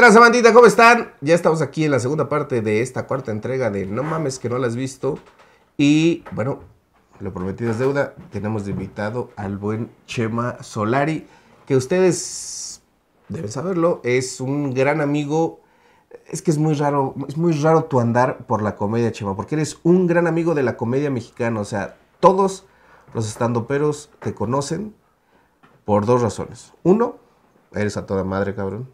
tranza, Samantita! ¿Cómo están? Ya estamos aquí en la segunda parte de esta cuarta entrega de No mames que no la has visto. Y bueno, lo prometí es deuda. Tenemos de invitado al buen Chema Solari, que ustedes deben saberlo, es un gran amigo. Es que es muy raro, es muy raro tu andar por la comedia, Chema, porque eres un gran amigo de la comedia mexicana. O sea, todos los estandoperos te conocen por dos razones. Uno, eres a toda madre, cabrón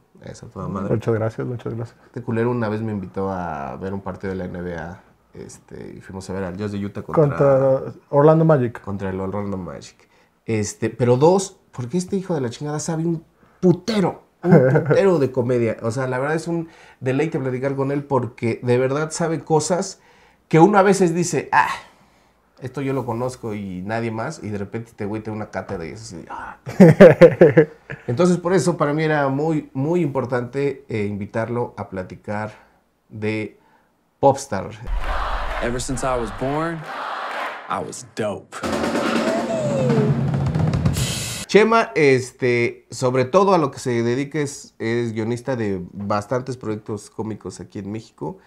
madre. Muchas gracias, muchas gracias. Este culero una vez me invitó a ver un partido de la NBA. Este, y fuimos a ver al Dios de Utah contra, contra Orlando Magic. Contra el Orlando Magic. Este, pero dos, porque este hijo de la chingada sabe un putero, un putero de comedia. O sea, la verdad es un deleite platicar con él porque de verdad sabe cosas que uno a veces dice, ah, esto yo lo conozco y nadie más, y de repente te güey te una cátedra y es así, ah, Entonces, por eso para mí era muy, muy importante eh, invitarlo a platicar de Popstar. Ever since I was born, I was dope. Chema, este, sobre todo a lo que se dedica es guionista de bastantes proyectos cómicos aquí en México.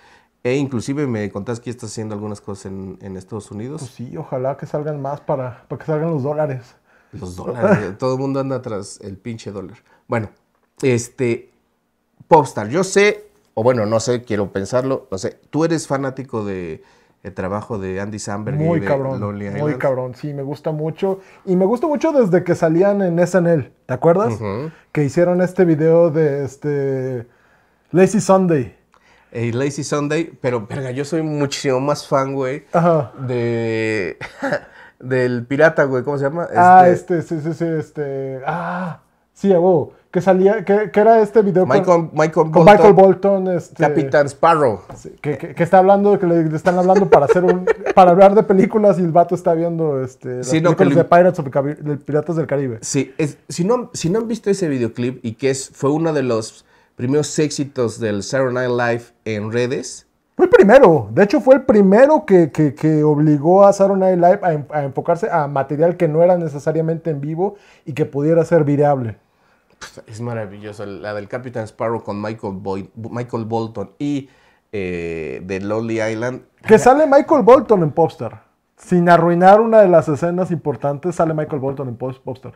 E inclusive me contás que estás haciendo algunas cosas en, Estados Unidos. Pues sí, ojalá que salgan más para, para que salgan los dólares. Los dólares. todo el mundo anda tras el pinche dólar. Bueno, este, Popstar, yo sé, o bueno, no sé, quiero pensarlo, no sé, tú eres fanático de eh, trabajo de Andy Samberg muy y de cabrón, Lonely Muy cabrón, sí, me gusta mucho. Y me gusta mucho desde que salían en SNL, ¿te acuerdas? Que hicieron este video de este Lazy Sunday. Eh, Lazy Sunday, pero verga, yo soy muchísimo más fan, güey, de del pirata, güey, ¿cómo se llama? Ah, este... Ah, este, sí, sí, sí, este, ah, sí, a que salía, que, era este video Michael, con, Michael Bolton, este Capitán Sparrow. Que, está hablando, que le están hablando para hacer un, para hablar de películas y el vato está viendo este, sí, no, películas de Piratas del Caribe. Sí, si, no, si no han visto ese videoclip y que es, fue uno de los primeros éxitos del Saturday Night Live en redes. Fue el primero, de hecho fue el primero que, obligó a Saturday Night Live a, enfocarse a material que no era necesariamente en vivo y que pudiera ser viable. Pues, es maravilloso, la del Capitán Sparrow con Michael, Michael Bolton y The eh, de Lonely Island. Que sale Michael Bolton en Popstar. Sin arruinar una de las escenas importantes, sale Michael Bolton en Popstar.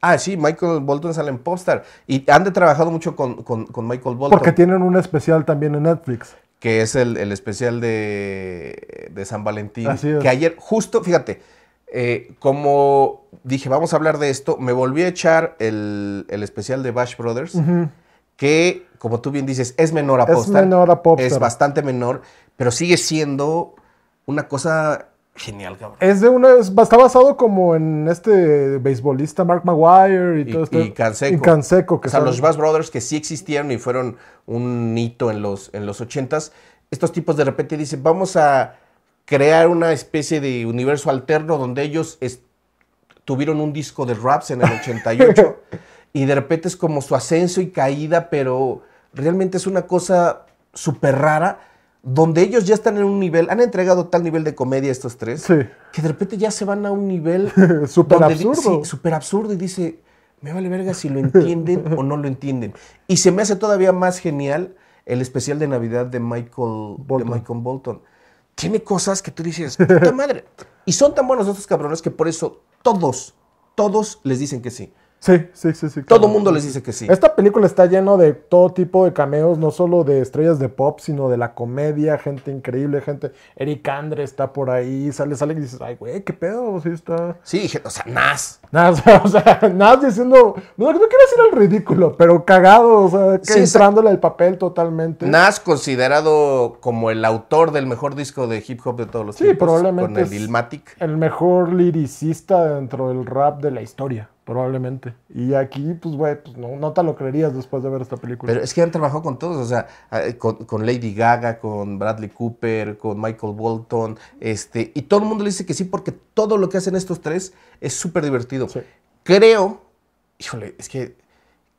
Ah, sí, Michael Bolton sale en Popstar. Y han de trabajado mucho con, Michael Bolton. Porque tienen un especial también en Netflix. Que es el, especial de, de, San Valentín. Así es. Que ayer, justo, fíjate, eh, como dije, vamos a hablar de esto, me volví a echar el, especial de Bash Brothers. Que, como tú bien dices, es menor a Es menor a Popstar. Es bastante menor, pero sigue siendo una cosa Genial, cabrón. Es de está basado como en este beisbolista Mark Maguire y, todo esto. Y Canseco. o sea, los Bass Brothers que sí existieron y fueron un hito en los, en los 80s. Estos tipos de repente dicen, vamos a crear una especie de universo alterno donde ellos tuvieron un disco de raps en el 88 y de repente es como su ascenso y caída, pero realmente es una cosa súper rara donde ellos ya están en un nivel, han entregado tal nivel de comedia estos tres, que de repente ya se van a un nivel super absurdo. absurdo y dice, me vale verga si lo entienden o no lo entienden. Y se me hace todavía más genial el especial de Navidad de Michael Bolton. De Michael Bolton. Tiene cosas que tú dices, puta madre. Y son tan buenos estos cabrones que por eso todos, todos les dicen que sí. Sí, sí, sí, sí. Todo mundo les dice que sí. Esta película está lleno de todo tipo de cameos, no solo de estrellas de pop, sino de la comedia, gente increíble, gente. Eric Andre está por ahí, sale, sale y dices, ay, güey, qué pedo, sí está. Sí, o sea, Nas. Nas, o sea, Nas diciendo, no, quiero decir el ridículo, pero cagado, o sea, el papel totalmente. Nas considerado como el autor del mejor disco de hip hop de todos los tiempos. probablemente. Con el Ilmatic. El mejor liricista dentro del rap de la historia. Probablemente. Y aquí, pues, güey, pues, no, no, te lo creerías después de ver esta película. Pero es que han trabajado con todos, o sea, con, con, Lady Gaga, con Bradley Cooper, con Michael Bolton, este, y todo el mundo le dice que sí porque todo lo que hacen estos tres es súper divertido. Creo, híjole, es que,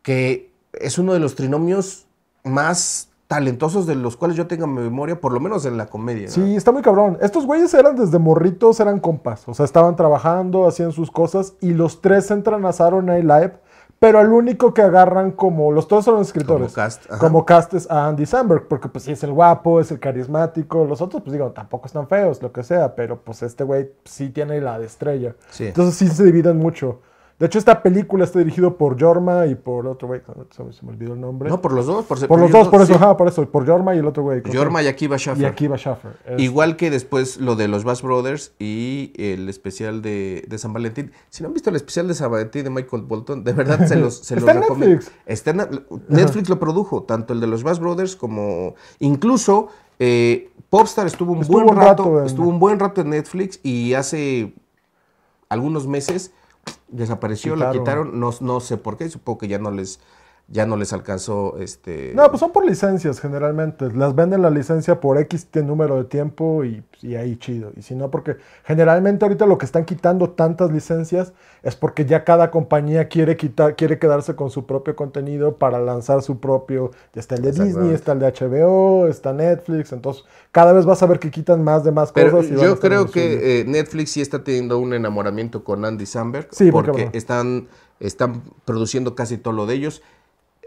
que es uno de los trinomios más talentosos de los cuales yo tenga memoria, por lo menos en la comedia. Sí, está muy cabrón. Estos güeyes eran desde morritos, eran compas. O sea, estaban trabajando, hacían sus cosas y los tres entran a Saturday Night Live, pero el único que agarran como, los tres son escritores. Como cast. es a Andy Samberg, porque pues sí es el guapo, es el carismático. Los otros pues digo, tampoco están feos, lo que sea, pero pues este güey sí tiene la de estrella. Sí. Entonces sí se dividen mucho. De hecho, esta película está dirigida por Jorma y por otro güey. Se me olvidó el nombre. No, por los dos. Por, por los dos, por eso, por eso. Por Jorma y el otro güey. Jorma y Akiva Schaffer. Y Igual que después lo de los Bass Brothers y el especial de, de, San Valentín. Si no han visto el especial de San Valentín de Michael Bolton, de verdad se los, se los Está recomiendo. Netflix. Está Netflix lo produjo, tanto el de los Bass Brothers como. Incluso eh, Popstar estuvo un buen rato, estuvo un buen rato en Netflix y hace algunos meses desapareció, la quitaron, no, no sé por qué, supongo que ya no les ya no les alcanzó este... No, pues son por licencias generalmente. Las venden la licencia por X número de tiempo y, ahí chido. Y si no, porque generalmente ahorita lo que están quitando tantas licencias es porque ya cada compañía quiere, quitar, quiere quedarse con su propio contenido para lanzar su propio... Ya está el de Disney, está el de HBO, está Netflix. Entonces cada vez vas a ver que quitan más de más cosas. yo creo que eh, Netflix sí está teniendo un enamoramiento con Andy Samberg. Sí, porque, están, están produciendo casi todo lo de ellos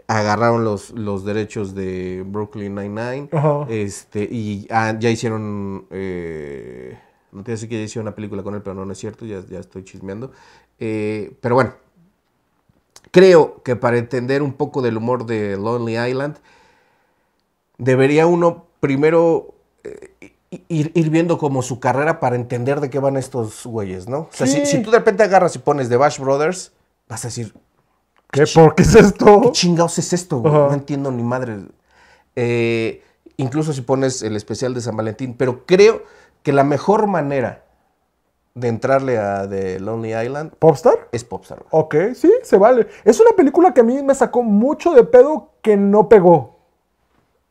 agarraron los, los derechos de Brooklyn Nine-Nine. Este, y ah, ya hicieron. Eh, no te decir que ya hicieron una película con él, pero no, es cierto, ya, ya estoy chismeando. Eh, pero bueno, creo que para entender un poco del humor de Lonely Island, debería uno primero. Eh, ir, viendo como su carrera para entender de qué van estos güeyes, ¿no? si, si, tú de repente agarras y pones The Bash Brothers, vas a decir, ¿Qué? ¿Por qué es esto? ¿Qué chingados es esto? No entiendo ni madre. Eh, incluso si pones el especial de San Valentín, pero creo que la mejor manera de entrarle a The Lonely Island. ¿Popstar? Es Popstar. Ok, sí, se vale. Es una película que a mí me sacó mucho de pedo que no pegó.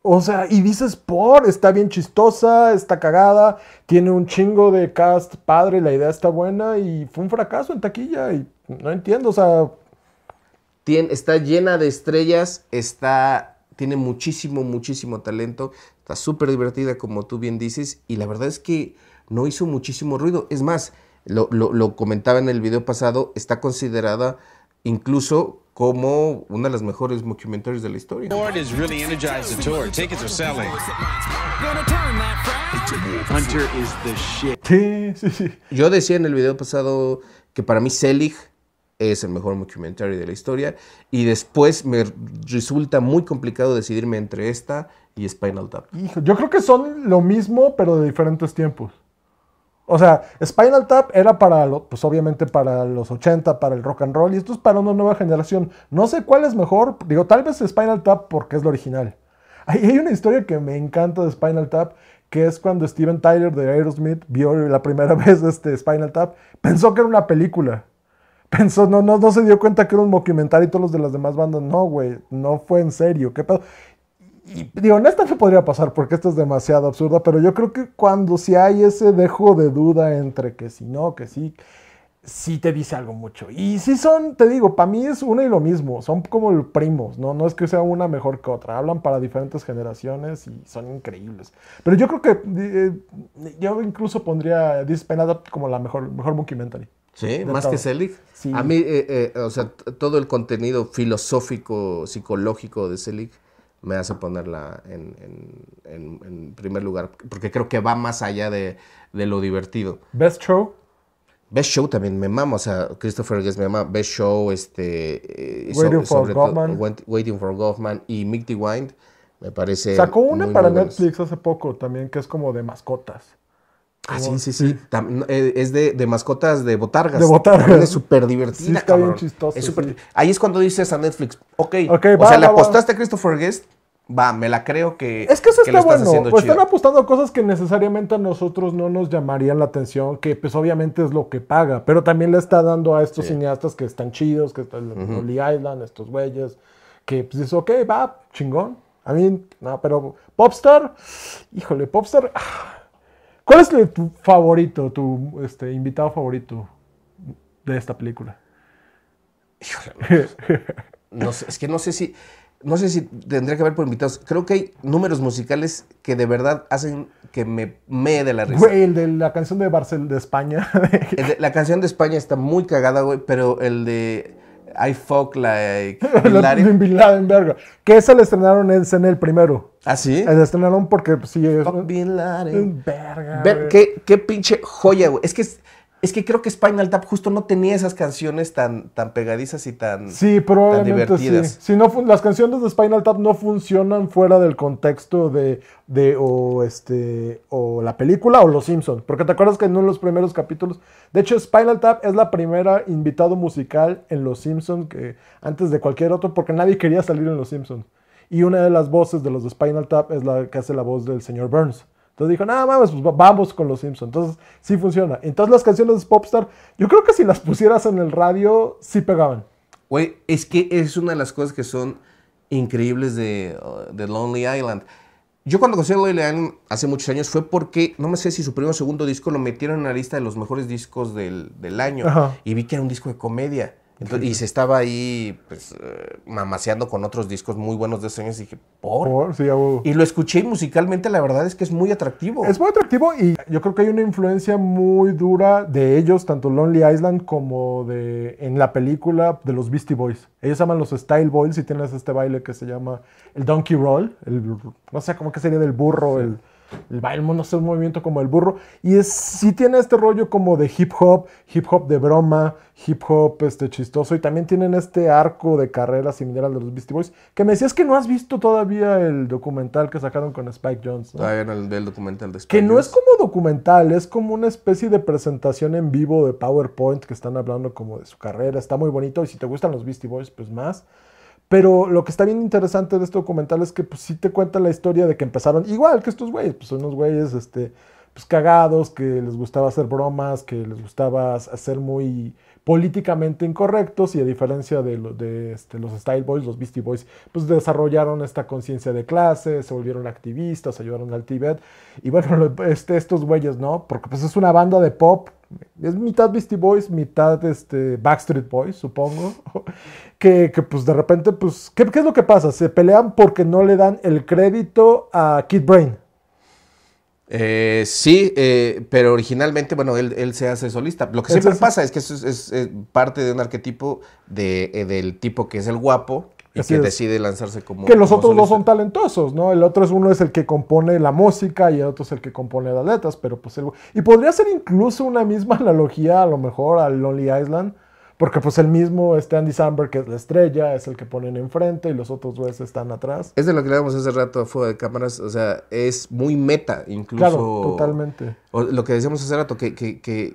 O sea, y dices por, está bien chistosa, está cagada, tiene un chingo de cast padre, la idea está buena y fue un fracaso en taquilla y no entiendo, o sea, está llena de estrellas, está, tiene muchísimo, muchísimo talento, está súper divertida como tú bien dices y la verdad es que no hizo muchísimo ruido. Es más, lo, lo, comentaba en el video pasado, está considerada incluso como una de las mejores mockumentaries de la historia. Yo decía en el video pasado que para mí Selig es el mejor documentary de la historia. Y después me resulta muy complicado decidirme entre esta y Spinal Tap. yo creo que son lo mismo, pero de diferentes tiempos. O sea, Spinal Tap era para, pues obviamente para los 80, para el rock and roll, y esto es para una nueva generación. No sé cuál es mejor, digo, tal vez Spinal Tap porque es lo original. Hay, hay una historia que me encanta de Spinal Tap, que es cuando Steven Tyler de Aerosmith vio la primera vez este Spinal Tap, pensó que era una película. pensó, no, no, no se dio cuenta que era un mockumentary todos los de las demás bandas. No, güey, no fue en serio, qué pedo. Y digo, en esta podría pasar porque esto es demasiado absurda, pero yo creo que cuando si hay ese dejo de duda entre que si no, que sí, sí te dice algo mucho. Y sí son, te digo, para mí es uno y lo mismo, son como primos, ¿no? No es que sea una mejor que otra, hablan para diferentes generaciones y son increíbles. Pero yo creo que eh, yo incluso pondría This como la mejor, mejor documentary. Sí, más que Selig. A mí, eh, eh, o sea, todo el contenido filosófico, psicológico de Selig me hace ponerla en, primer lugar, porque creo que va más allá de, lo divertido. Best Show. Best Show también me mama, o sea, Christopher Guest me mama. Best Show, este. Eh, Waiting, for Goffman. Waiting for Goffman y Mickey Wine me parece. Sacó una para Netflix hace poco también, que es como de mascotas. Ah, sí, sí, sí. Eh, es de, mascotas de botargas. De botargas. es súper divertida. está chistoso. Ahí es cuando dices a Netflix, ok, okay o sea, le apostaste a Christopher Guest, va, me la creo que. Es que eso está bueno. Pues están apostando cosas que necesariamente a nosotros no nos llamarían la atención, que pues obviamente es lo que paga, pero también le está dando a estos cineastas que están chidos, que están en uh Island, estos güeyes, que pues dice ok, va, chingón. A mí, no, pero Popstar, híjole, Popstar. Ah, ¿Cuál es tu favorito, tu este, invitado favorito de esta película? no, sé, es que no sé si no sé si tendría que haber por invitados. Creo que hay números musicales que de verdad hacen que me me de la risa. Güey, el de la canción de Barcelona, de España. la canción de España está muy cagada, güey, pero el de I fuck like Bin Laden. verga. Que eso le estrenaron en, el primero. ¿Ah, sí? Eh, La estrenaron porque pues, sí. Fuck Bin Laden. Verga. qué, qué pinche joya, güey. Es que es, es que creo que Spinal Tap justo no tenía esas canciones tan, tan pegadizas y tan, sí, probablemente divertidas. Sí. Si no, las canciones de Spinal Tap no funcionan fuera del contexto de, de o, este, o la película o Los Simpsons. Porque te acuerdas que en uno de los primeros capítulos. De hecho, Spinal Tap es la primera invitado musical en Los Simpsons que, antes de cualquier otro, porque nadie quería salir en Los Simpsons. Y una de las voces de los de Spinal Tap es la que hace la voz del señor Burns. Entonces dijo, nada pues vamos con los Simpsons. Entonces sí funciona. Entonces las canciones de Popstar, yo creo que si las pusieras en el radio, sí pegaban. Güey, es que es una de las cosas que son increíbles uh, de, Lonely Island. Yo cuando conocí a Lonely Island hace muchos años fue porque, no me sé si su primer o segundo disco lo metieron en la lista de los mejores discos del, año. Y vi que era un disco de comedia y se estaba ahí pues, eh, mamaseando con otros discos muy buenos de esos y dije, ¿por? sí, Y lo escuché musicalmente la verdad es que es muy atractivo. Es muy atractivo y yo creo que hay una influencia muy dura de ellos, tanto Lonely Island como de en la película de los Beastie Boys. Ellos llaman los Style Boys y tienes este baile que se llama el Donkey Roll, el, no sé cómo que sería del burro, el el mundo es un movimiento como el burro. Y es, sí tiene este rollo como de hip hop, hip hop de broma, hip hop este, chistoso. Y también tienen este arco de carrera similar al de los Beastie Boys. Que me decías que no has visto todavía el documental que sacaron con Spike Jones. Ah, el del documental de Spike Que no es como documental, es como una especie de presentación en vivo de PowerPoint que están hablando como de su carrera. Está muy bonito. Y si te gustan los Beastie Boys, pues más. Pero lo que está bien interesante de este documental es que pues sí te cuenta la historia de que empezaron igual que estos güeyes, pues unos güeyes este, pues, cagados, que les gustaba hacer bromas, que les gustaba hacer muy políticamente incorrectos y a diferencia de, de este, los Style Boys, los Beastie Boys, pues desarrollaron esta conciencia de clase, se volvieron activistas, ayudaron al Tibet. y bueno, este, estos güeyes, ¿no? Porque pues es una banda de pop es mitad Beastie Boys, mitad este, Backstreet Boys, supongo, que, pues de repente, pues, ¿qué, es lo que pasa? Se pelean porque no le dan el crédito a Kid Brain. Eh, sí, eh, pero originalmente, bueno, él, se hace solista. Lo que siempre pasa es que eso es, parte de un arquetipo de, eh, del tipo que es el guapo, y que decide lanzarse como... Que los otros dos son talentosos, ¿no? El otro es uno es el que compone la música y el otro es el que compone las letras, pero pues Y podría ser incluso una misma analogía a lo mejor al Lonely Island, porque pues el mismo este Andy Samberg, que es la estrella, es el que ponen enfrente y los otros dos están atrás. Es de lo que damos hace rato Fuego de cámaras, o sea, es muy meta incluso. Claro, totalmente. lo que decíamos hace rato, que, que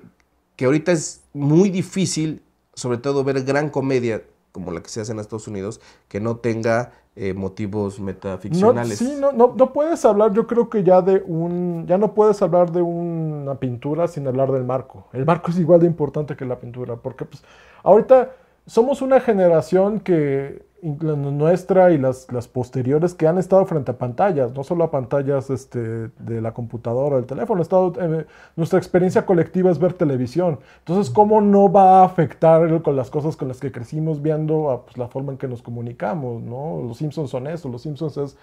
ahorita es muy difícil, sobre todo ver gran comedia como la que se hace en Estados Unidos, que no tenga eh, motivos metaficcionales. No, sí, no, no, no, puedes hablar, yo creo que ya de un, ya no puedes hablar de una pintura sin hablar del marco. El marco es igual de importante que la pintura, porque pues ahorita somos una generación que nuestra y las, las posteriores que han estado frente a pantallas, no solo a pantallas este, de la computadora, o del teléfono, estado, eh, nuestra experiencia colectiva es ver televisión. Entonces, ¿cómo no va a afectar con las cosas con las que crecimos viendo a, ah, pues, la forma en que nos comunicamos? ¿no? Los Simpsons son eso, los Simpsons es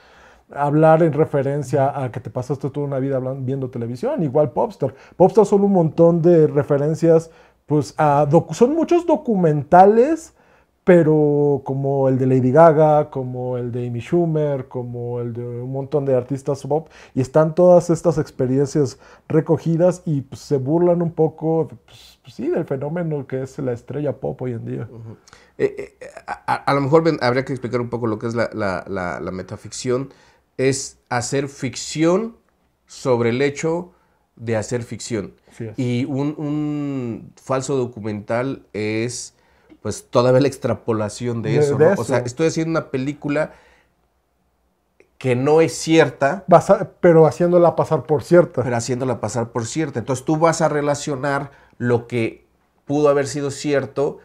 hablar en referencia a que te pasaste toda una vida hablando, viendo televisión, igual Popstar. Popstar son un montón de referencias, pues a son muchos documentales pero como el de Lady Gaga, como el de Amy Schumer, como el de un montón de artistas pop, y están todas estas experiencias recogidas y pues, se burlan un poco, pues, pues, del fenómeno que es la estrella pop hoy en día. Eh, eh, a, lo mejor habría que explicar un poco lo que es la, metaficción, es hacer ficción sobre el hecho de hacer ficción. y un falso documental es pues todavía la extrapolación de, eso, O sea, estoy haciendo una película que no es cierta. pero haciéndola pasar por cierta. Pero haciéndola pasar por cierta. Entonces tú vas a relacionar lo que pudo haber sido cierto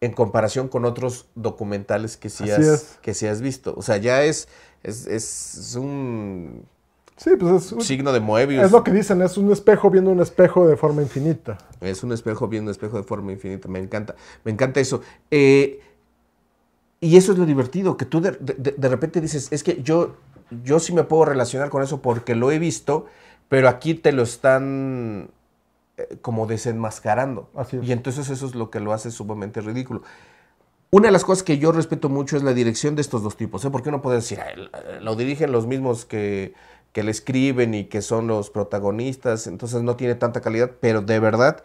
en comparación con otros documentales que sí, has, que visto. O sea, ya es, es, un... Pues, es un, signo de Moebius. Es lo que dicen, es un espejo viendo un espejo de forma infinita. Es un espejo viendo un espejo de forma infinita. Me encanta, me encanta eso. Eh, y eso es lo divertido, que tú de, repente dices, es que yo, yo sí me puedo relacionar con eso porque lo he visto, pero aquí te lo están eh, como desenmascarando. Y entonces eso es lo que lo hace sumamente ridículo. Una de las cosas que yo respeto mucho es la dirección de estos dos tipos, ¿eh? porque uno puede decir, lo dirigen los mismos que, que le escriben y que son los protagonistas, entonces no tiene tanta calidad, pero de verdad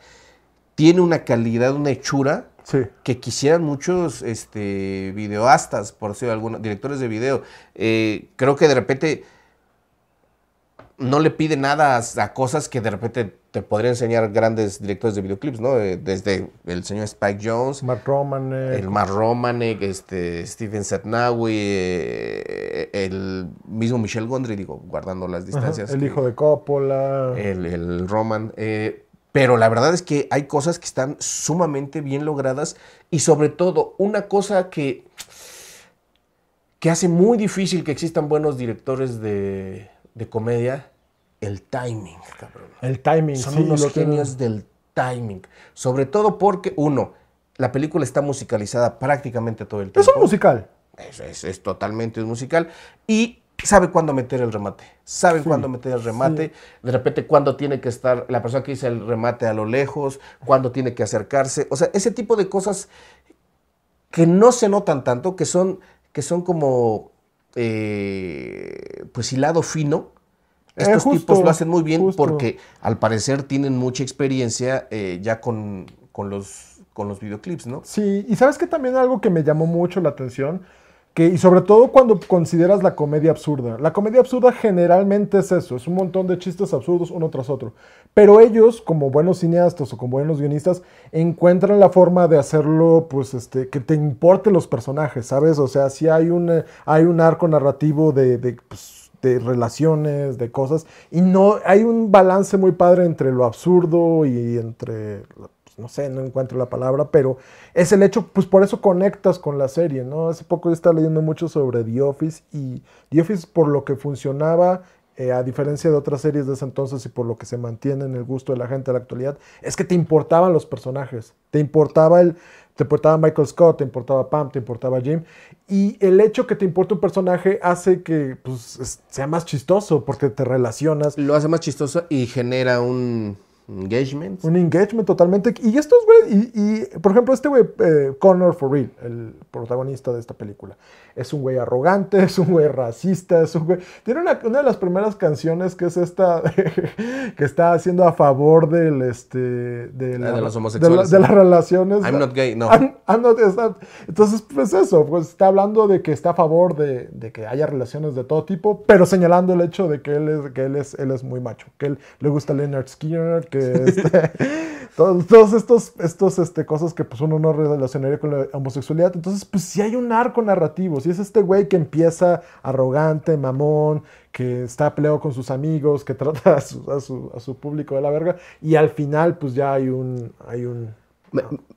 tiene una calidad, una hechura que quisieran muchos este, videoastas, por si algunos directores de video. Eh, creo que de repente no le pide nada a, cosas que de repente te podrían enseñar grandes directores de videoclips, ¿no? Eh, desde el señor Spike Jones, Mark Romanek, el Mark Romanek, este, Stephen eh, el mismo Michel Gondry, digo, guardando las distancias. el hijo de Coppola. El, Roman. Eh, pero la verdad es que hay cosas que están sumamente bien logradas y sobre todo una cosa que, que hace muy difícil que existan buenos directores de, de comedia, el timing, El timing, Son los unos genios del timing. Sobre todo porque, uno, la película está musicalizada prácticamente todo el tiempo. Es musical. Es, es, totalmente un musical. Y sabe cuándo meter el remate. Sabe cuándo meter el remate. De repente, cuándo tiene que estar la persona que hizo el remate a lo lejos, cuándo tiene que acercarse. O sea, ese tipo de cosas que no se notan tanto, que son, que son como eh, pues hilado fino. Eh, Estos tipos lo hacen muy bien porque al parecer tienen mucha experiencia eh, ya con, con, los, con los videoclips, ¿no? Sí, y sabes que también algo que me llamó mucho la atención y sobre todo cuando consideras la comedia absurda. La comedia absurda generalmente es eso, es un montón de chistes absurdos uno tras otro. Pero ellos, como buenos cineastas o como buenos guionistas, encuentran la forma de hacerlo, pues, este, que te importen los personajes, ¿sabes? O sea, si hay un, eh, hay un arco narrativo de, pues, de, relaciones, de cosas, y no, hay un balance muy padre entre lo absurdo y entre pues, no sé, no encuentro la palabra, pero es el hecho, pues por eso conectas con la serie, ¿no? Hace poco yo estaba leyendo mucho sobre The Office y The Office por lo que funcionaba eh, a diferencia de otras series de ese entonces y por lo que se mantiene en el gusto de la gente de la actualidad, es que te importaban los personajes, te importaba el, te importaba Michael Scott, te importaba Pam, te importaba Jim, y el hecho que te importa un personaje hace que pues, sea más chistoso porque te relacionas. Lo hace más chistoso y genera un engagement. Un engagement totalmente. Y estos, güey, y, por ejemplo, este güey, eh, Connor For Real, el protagonista de esta película, es un güey arrogante, es un güey racista, es un güey... Tiene una, de las primeras canciones que es esta, que está haciendo a favor del, este, de, ah, de las relaciones. I'm not gay, no. Ah, entonces, pues eso, pues está hablando de que está a favor de, que haya relaciones de todo tipo, pero señalando el hecho de que él es, que él es, él es muy macho, que él le gusta Leonard Skinner, este, todos, todos, estos, estos este, cosas que pues, uno no relacionaría con la homosexualidad. Entonces, pues si hay un arco narrativo, si es este güey que empieza arrogante, mamón, que está peleado con sus amigos, que trata a su, a su público de la verga, y al final pues ya hay un... Hay un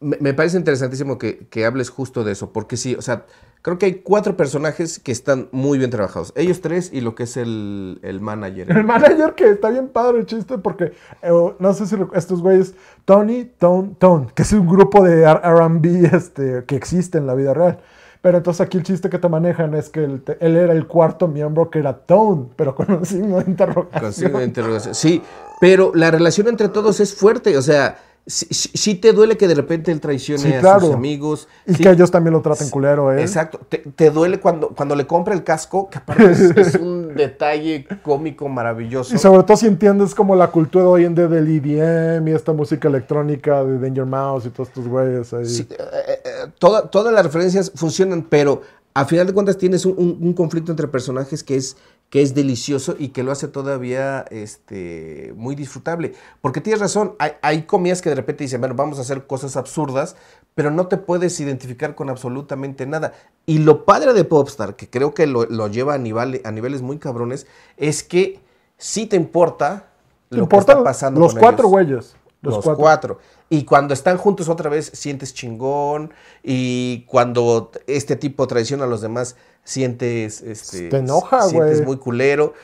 me, parece interesantísimo que, hables justo de eso, porque sí, o sea, creo que hay cuatro personajes que están muy bien trabajados. Ellos tres y lo que es el, el manager. El manager que está bien padre el chiste, porque eh, no sé si estos güeyes, Tony, Tone, Tone, que es un grupo de RB este, que existe en la vida real. Pero entonces aquí el chiste que te manejan es que él, era el cuarto miembro que era Tone, pero con un signo de interrogación. signo de interrogación, sí. Pero la relación entre todos es fuerte, o sea, si te duele que de repente él traicione a sus amigos. Y que ellos también lo traten culero, ¿eh? Exacto. Te, duele cuando, cuando le compra el casco, que aparte es, un detalle cómico maravilloso. Y sobre todo si entiendes como la cultura hoy en día del EDM y esta música electrónica de Danger Mouse y todos estos güeyes ahí. Eh, eh, eh, todas las referencias funcionan, pero a final de cuentas tienes un conflicto entre personajes que es que es delicioso y que lo hace todavía este, muy disfrutable. Porque tienes razón, hay, comidas que de repente dicen, bueno, vamos a hacer cosas absurdas, pero no te puedes identificar con absolutamente nada. Y lo padre de Popstar, que creo que lo, lleva a, a niveles muy cabrones, es que sí te importa lo que está pasando. Los cuatro ellos. güeyes. Los, los cuatro. Y cuando están juntos otra vez sientes chingón. Y cuando este tipo traiciona a los demás sientes... Este, Te enoja, güey. Sientes muy culero.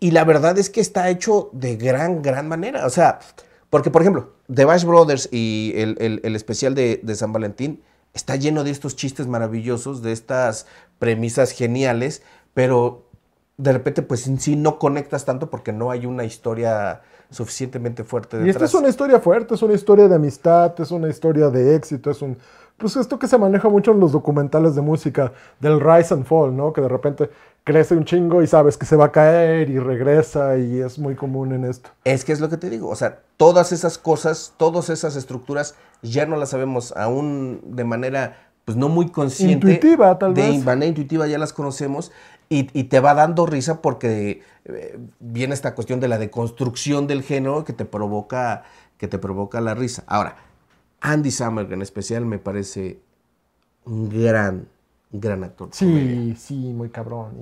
Y, la verdad es que está hecho de gran, gran manera. O sea, porque por ejemplo, The Bash Brothers y el, especial de, de San Valentín está lleno de estos chistes maravillosos, de estas premisas geniales, pero de repente pues en sí no conectas tanto porque no hay una historia suficientemente fuerte detrás. Y esta es una historia fuerte, es una historia de amistad, es una historia de éxito, es un... Pues esto que se maneja mucho en los documentales de música, del rise and fall, ¿no? Que de repente crece un chingo y sabes que se va a caer y regresa y es muy común en esto. Es que es lo que te digo, o sea, todas esas cosas, todas esas estructuras ya no las sabemos aún de manera pues no muy consciente. Intuitiva, tal de vez. manera intuitiva ya las conocemos y, te va dando risa porque eh, viene esta cuestión de la deconstrucción del género que te provoca, que te provoca la risa. Ahora, Andy Samberg en especial me parece un gran gran actor. Sí, sí, muy cabrón.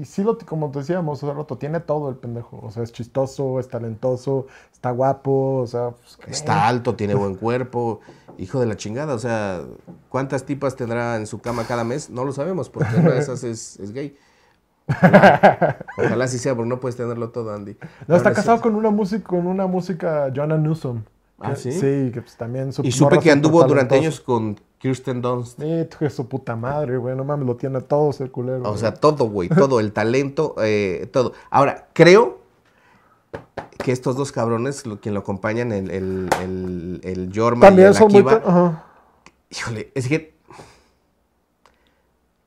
Y, sí, lo, como decíamos tiene todo el pendejo. O sea, es chistoso, es talentoso, está guapo, o sea... Pues, está alto, tiene buen cuerpo. Hijo de la chingada, o sea, ¿cuántas tipas tendrá en su cama cada mes? No lo sabemos, porque una de esas es, gay. Ojalá, sí sea, porque no puedes tenerlo todo, Andy. No, está casado con una música, con una música Joanna Newsom. ¿Ah, sí? que pues, también... Su y supe que anduvo durante años con Kirsten Dunst. Eh, tú su puta madre, güey. No mames, lo tiene todo ese culero. O sea, todo, güey. Todo, el talento, eh, todo. Ahora, creo que estos dos cabrones, quien lo acompañan, el, el, el, Jorma y el son Híjole, es que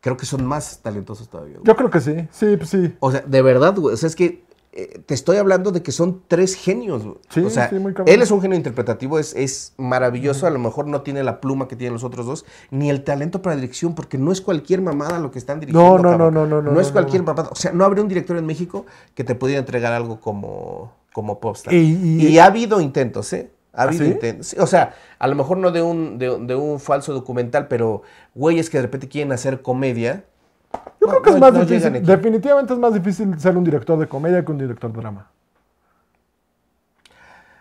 creo que son más talentosos todavía. Yo creo que sí, sí, pues sí. O sea, de verdad, güey. O sea, es que eh, te estoy hablando de que son tres genios. o sea, él es un genio interpretativo, es, maravilloso, a lo mejor no tiene la pluma que tienen los otros dos, ni el talento para dirección, porque no es cualquier mamada lo que están dirigiendo. No, no, no, no, no, no. es cualquier mamada. O sea, no habría un director en México que te pudiera entregar algo como, como Popstar. Y, ha habido intentos, ¿eh? Ha ¿Ah, habido intentos. O sea, a lo mejor no de un, de, de un falso documental, pero güeyes que de repente quieren hacer comedia yo creo que es más difícil. Definitivamente es más difícil ser un director de comedia que un director de drama.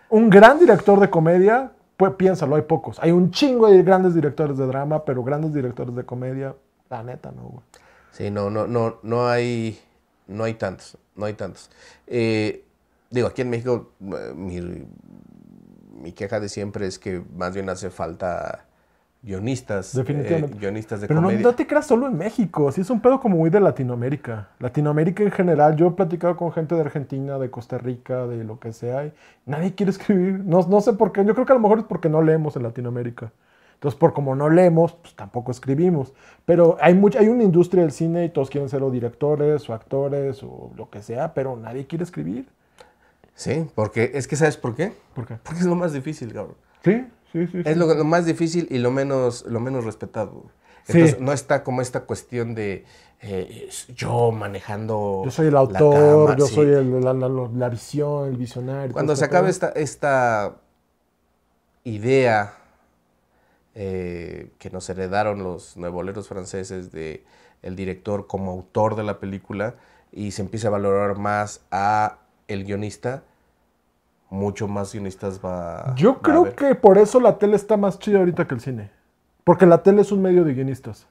Un gran director de comedia, pues piénsalo, hay pocos. Hay un chingo de grandes directores de drama, pero grandes directores de comedia, la neta, no, güey. Sí, no, no, no, no hay, no hay tantos, no hay tantos. Eh, digo, aquí en México, eh, mi, mi queja de siempre es que más bien hace falta guionistas, eh, Definitivamente. guionistas de Pero No, te creas solo en México, sí es un pedo como muy de Latinoamérica. Latinoamérica en general, yo he platicado con gente de Argentina, de Costa Rica, de lo que sea, nadie quiere escribir. No, no sé por qué, yo creo que a lo mejor es porque no leemos en Latinoamérica. Entonces, por como no leemos, pues tampoco escribimos. Pero hay, mucha, hay una industria del cine y todos quieren ser o directores o actores o lo que sea, pero nadie quiere escribir. Sí, porque es que ¿sabes por qué? ¿Por qué? Porque es lo más difícil, cabrón. Sí. Es lo, más difícil y lo menos, lo menos respetado. Entonces, no está como esta cuestión de eh, yo manejando. Yo soy el autor, yo soy la, visión, el visionario. Cuando este se acabe esta, idea eh, que nos heredaron los nuevoleros franceses de el director como autor de la película y se empieza a valorar más a el guionista, mucho más guionistas va. Yo creo que por eso la tele está más chida ahorita que el cine. Porque la tele es un medio de guionistas.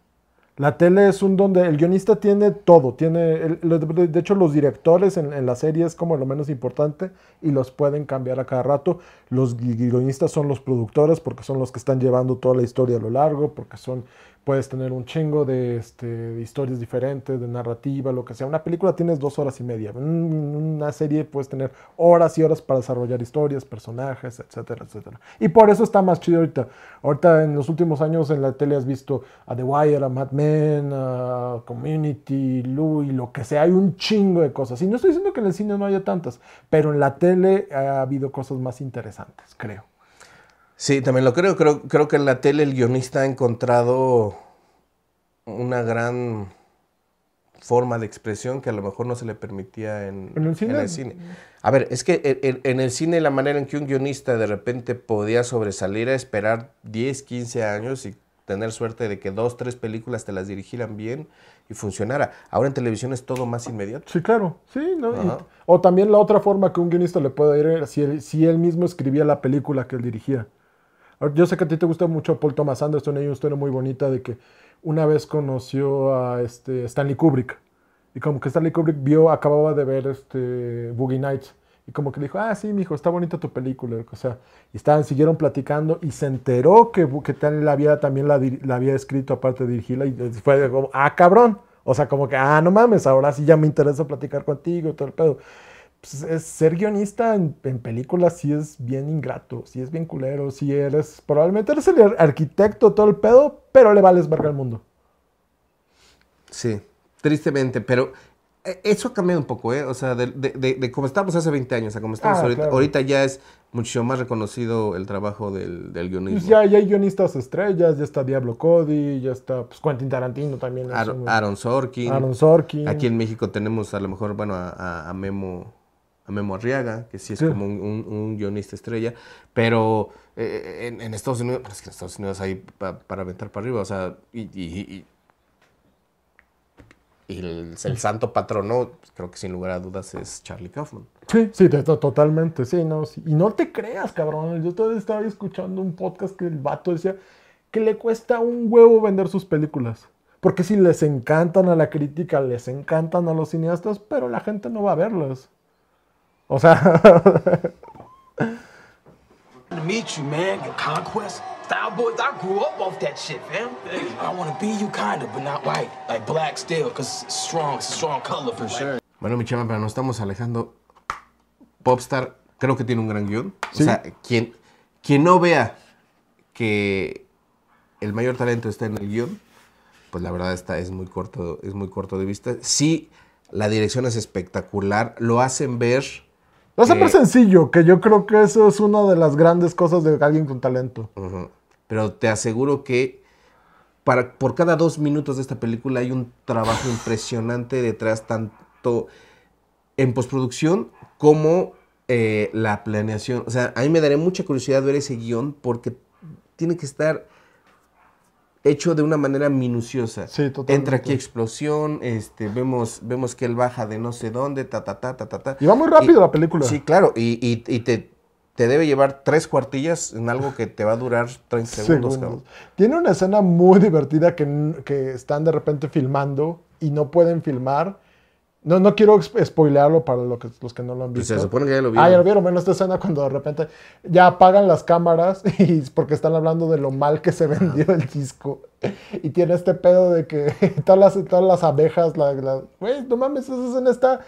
La tele es un donde el guionista tiene todo, tiene, de hecho los directores en, en la serie es como lo menos importante y los pueden cambiar a cada rato. Los guionistas son los productores porque son los que están llevando toda la historia a lo largo, porque son puedes tener un chingo de, este, historias diferentes, de narrativa, lo que sea. Una película tienes dos horas y media. Una serie puedes tener horas y horas para desarrollar historias, personajes, etcétera, etcétera. Y por eso está más chido ahorita. Ahorita en los últimos años en la tele has visto a The Wire, a Mad Men, a Community, Louis, lo que sea. Hay un chingo de cosas. Y no estoy diciendo que en el cine no haya tantas, pero en la tele ha habido cosas más interesantes, creo. Sí, también lo creo. creo. que en la tele el guionista ha encontrado una gran forma de expresión que a lo mejor no se le permitía en, el, cine? A ver, es que en, el cine la manera en que un guionista de repente podía sobresalir a esperar 10, 15 años y tener suerte de que dos, tres películas te las dirigieran bien y funcionara. Ahora en televisión es todo más inmediato. Sí, claro. Sí, o también la otra forma que un guionista le puede ir si él mismo escribía la película que él dirigía. Yo sé que a ti te gusta mucho Paul Thomas Anderson, hay una historia muy bonita de que una vez conoció a este Stanley Kubrick. Y como que Stanley Kubrick vio, acababa de ver este Boogie Nights. Y como que le dijo, ah, sí, mijo, está bonita tu película. O sea, y estaban, siguieron platicando y se enteró que, que la había, también la, la, había escrito, aparte de dirigirla. Y fue como, ah, cabrón. O sea, como que, ah, no mames, ahora sí ya me interesa platicar contigo y todo el pedo. Pues, ser guionista en, películas sí es bien ingrato, sí es bien culero, sí eres, probablemente eres el arquitecto, todo el pedo, pero le vales verga al mundo. Sí, tristemente, pero e, eso ha cambiado un poco, ¿eh? O sea, de, de, cómo estábamos hace 20 años a estamos ah, ahorita. ya es mucho más reconocido el trabajo del, del Pues Ya, ya, hay guionistas estrellas, ya está Diablo Cody, ya está pues, Quentin Tarantino también. Aaron, Sorkin. Aquí en México tenemos a lo mejor, bueno, a Memo a Memo Arriaga, que sí es como un, guionista estrella, pero eh, en, Estados Unidos, en Estados Unidos hay para aventar para arriba, o sea, y, el, santo patrono, creo que sin lugar a dudas es Charlie Kaufman. Sí, sí, totalmente, sí, no, y no te creas, cabrón, yo estaba escuchando un podcast que el vato decía que le cuesta un huevo vender sus películas. Porque si les encantan a la crítica, les encantan a los cineastas, pero la gente no va a verlas. O sea. Bueno, mi chama, pero nos estamos alejando. Popstar creo que tiene un gran guión. O sea, quien, quien no vea que el mayor talento está en el guión, pues la verdad está, es muy corto, es muy corto de vista. Sí, la dirección es espectacular. Lo hacen ver Va a ser sencillo, que yo creo que eso es una de las grandes cosas de alguien con talento. Pero te aseguro que para, por cada dos minutos de esta película hay un trabajo impresionante detrás, tanto en postproducción como eh, la planeación. O sea, a mí me daré mucha curiosidad ver ese guión porque tiene que estar hecho de una manera minuciosa. Sí, totalmente. Entra aquí explosión, este, vemos, vemos que él baja de no sé dónde, ta, ta, ta, ta, ta. Y va muy rápido la película. Sí, claro, y, y, te, te, debe llevar tres cuartillas en algo que te va a durar 30 segundos. segundos. Tiene una escena muy divertida que, que están de repente filmando y no pueden filmar no, no quiero spoilearlo para lo que, los que no lo han pues visto. se supone que ya lo vieron. Ah, ya lo vieron. Bueno, esta escena cuando de repente ya apagan las cámaras y porque están hablando de lo mal que se vendió el disco. Y tiene este pedo de que todas las, las abejas, la, la, no mames, esa escena está...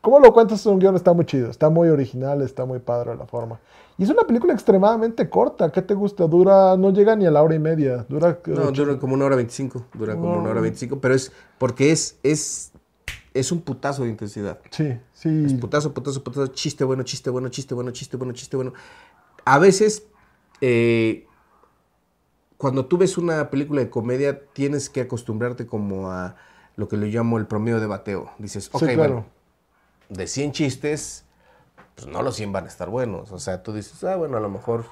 ¿Cómo lo cuentas un guión? Está muy chido, está muy original, está muy padre la forma. Y es una película extremadamente corta. ¿Qué te gusta? Dura, no llega ni a la hora y media. Dura. No, dura como una hora veinticinco. Dura como una hora veinticinco. Pero es porque es, es es un putazo de intensidad. Sí, sí. Es putazo, putazo, putazo, chiste bueno, chiste bueno, chiste bueno, chiste bueno, chiste bueno. A veces, eh, cuando tú ves una película de comedia, tienes que acostumbrarte como a lo que le llamo el promedio de bateo. Dices, ok, bueno, de 100 chistes, pues no los 100 van a estar buenos. O sea, tú dices, ah, bueno, a lo mejor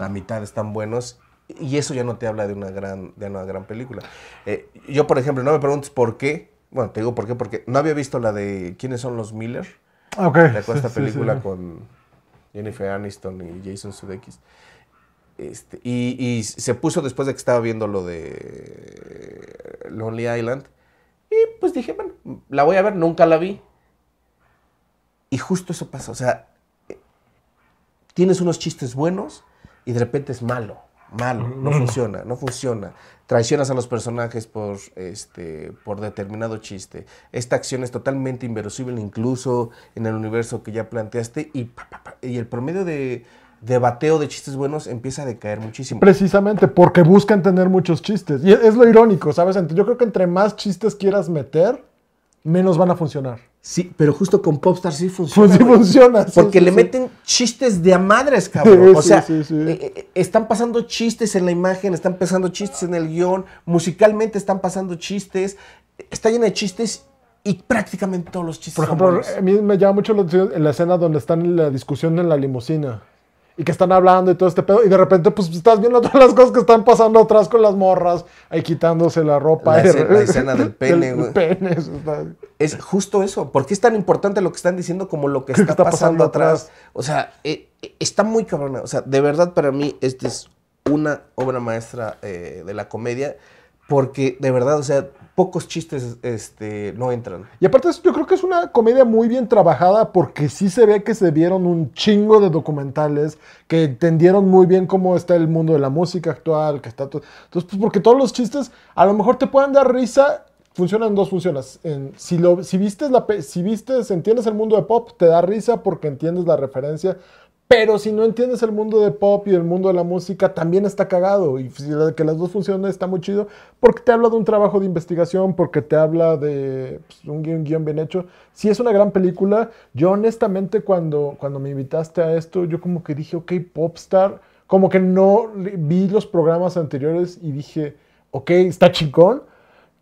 la mitad están buenos y eso ya no te habla de una gran, de gran película. Eh, yo, por ejemplo, no me preguntes por qué, bueno, te digo por qué, porque no había visto la de quiénes son los Miller. Ah, ok. La esta película con Jennifer Aniston y Jason Sudeikis. Este, y, y, se puso después de que estaba viendo lo de Lonely Island. Y pues dije, bueno, la voy a ver, nunca la vi. Y justo eso pasa. O sea, eh, tienes unos chistes buenos y de repente es malo mal no funciona, no funciona. Traicionas a los personajes por, este, por determinado chiste. Esta acción es totalmente inverosímil, incluso en el universo que ya planteaste, y, y el promedio de, de bateo de chistes buenos empieza a decaer muchísimo. Precisamente, porque buscan tener muchos chistes. Y es lo irónico, ¿sabes? Yo creo que entre más chistes quieras meter, menos van a funcionar. Sí, pero justo con Popstar sí funciona. Pues sí funciona. Porque le meten chistes de a madres, cabrón. o sea, eh, eh, están pasando chistes en la imagen, están pasando chistes en el guión, musicalmente están pasando chistes, está llena de chistes y prácticamente todos los chistes. Por ejemplo, a mí me llama mucho la atención en la escena donde están en la discusión en la limusina y que están hablando y todo este pedo. Y de repente, pues estás viendo todas las cosas que están pasando atrás con las morras, ahí quitándose la ropa. La, escena, del pene, güey. Es justo eso. ¿Por qué es tan importante lo que están diciendo como lo que está, pasando, atrás? O sea, eh, eh, está muy cabrón. O sea, de verdad para mí, esta es una obra maestra eh, de la comedia. Porque de verdad, o sea, pocos chistes este, no entran. Y aparte, yo creo que es una comedia muy bien trabajada porque sí se ve que se vieron un chingo de documentales, que entendieron muy bien cómo está el mundo de la música actual, que está todo. Entonces, pues porque todos los chistes a lo mejor te pueden dar risa. Funcionan dos funciones. En, si, lo, si viste la, si vistes, entiendes el mundo de pop, te da risa porque entiendes la referencia pero si no entiendes el mundo de pop y el mundo de la música, también está cagado. Y que las dos funcionen está muy chido, porque te habla de un trabajo de investigación, porque te habla de pues, un guión, bien hecho. Si es una gran película. Yo honestamente cuando, cuando me invitaste a esto, yo como que dije, ok, Popstar, como que no vi los programas anteriores y dije, ok, está chingón